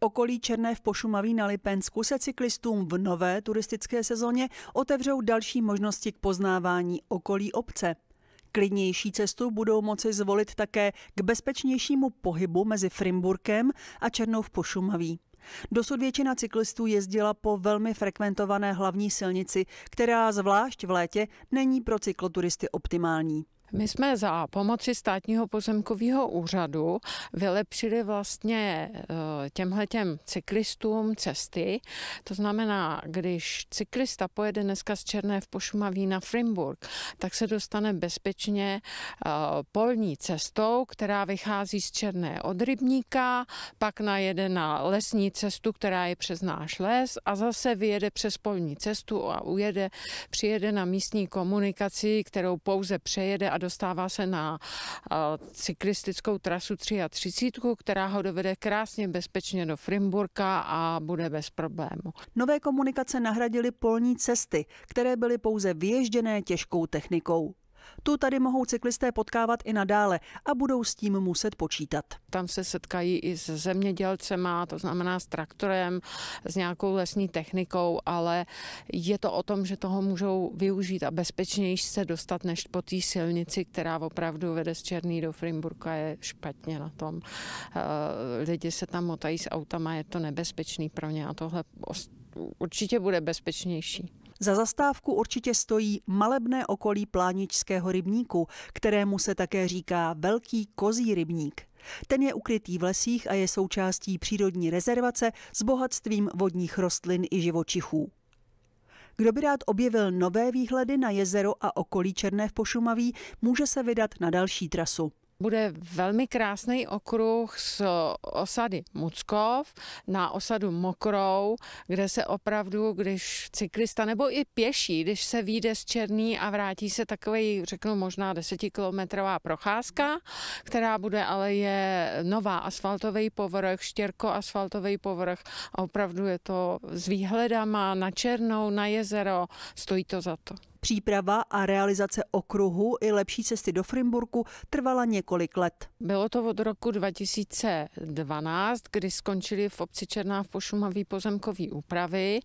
okolí Černé v Pošumaví na Lipensku se cyklistům v nové turistické sezóně otevřou další možnosti k poznávání okolí obce. Klidnější cestu budou moci zvolit také k bezpečnějšímu pohybu mezi Frimburkem a Černou v Pošumaví. Dosud většina cyklistů jezdila po velmi frekventované hlavní silnici, která zvlášť v létě není pro cykloturisty optimální. My jsme za pomoci státního pozemkového úřadu vylepšili vlastně eh, těmhletěm cyklistům cesty. To znamená, když cyklista pojede dneska z Černé v Pošumaví na Frimburg, tak se dostane bezpečně eh, polní cestou, která vychází z Černé od Rybníka, pak najede na lesní cestu, která je přes náš les a zase vyjede přes polní cestu a ujede, přijede na místní komunikaci, kterou pouze přejede a dostává se na cyklistickou trasu 33, která ho dovede krásně bezpečně do Frimburka a bude bez problému. Nové komunikace nahradily polní cesty, které byly pouze vyježděné těžkou technikou. Tu tady mohou cyklisté potkávat i nadále a budou s tím muset počítat. Tam se setkají i s zemědělcema, to znamená s traktorem, s nějakou lesní technikou, ale je to o tom, že toho můžou využít a bezpečněji se dostat než po té silnici, která opravdu vede z Černý do Frimburka, je špatně na tom. Eh, lidi se tam motají s autama, je to nebezpečný pro ně a tohle určitě bude bezpečnější. Za zastávku určitě stojí malebné okolí pláničského rybníku, kterému se také říká Velký kozí rybník. Ten je ukrytý v lesích a je součástí přírodní rezervace s bohatstvím vodních rostlin i živočichů. Kdo by rád objevil nové výhledy na jezero a okolí Černé v Pošumaví, může se vydat na další trasu bude velmi krásný okruh z osady Muckov na osadu Mokrou, kde se opravdu, když cyklista nebo i pěší, když se vyjde z Černý a vrátí se takový, řeknu možná desetikilometrová procházka, která bude ale je nová asfaltový povrch, štěrko asfaltový povrch a opravdu je to s výhledama na Černou, na jezero, stojí to za to. Příprava a realizace okruhu i lepší cesty do Frimburku trvala několik let. Bylo to od roku 2012, kdy skončili v obci Černá v Pošumaví pozemkový úpravy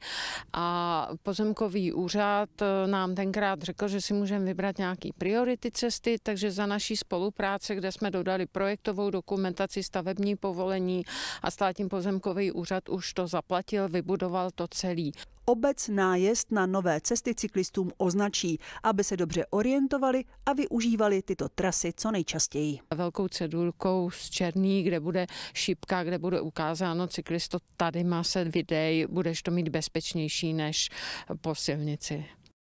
a pozemkový úřad eh, nám tenkrát řekl, že si můžeme vybrat nějaký priority cesty, takže za naší spolupráce, kde jsme dodali projektovou dokumentaci, stavební povolení a státní pozemkový úřad už to zaplatil, vybudoval to celý. Obec nájezd na nové cesty cyklistům označila mladší, aby se dobře orientovali a využívali tyto trasy co nejčastěji. Velkou cedulkou z černý, kde bude šipka, kde bude ukázáno cyklisto, tady má se videj, budeš to mít bezpečnější než po silnici.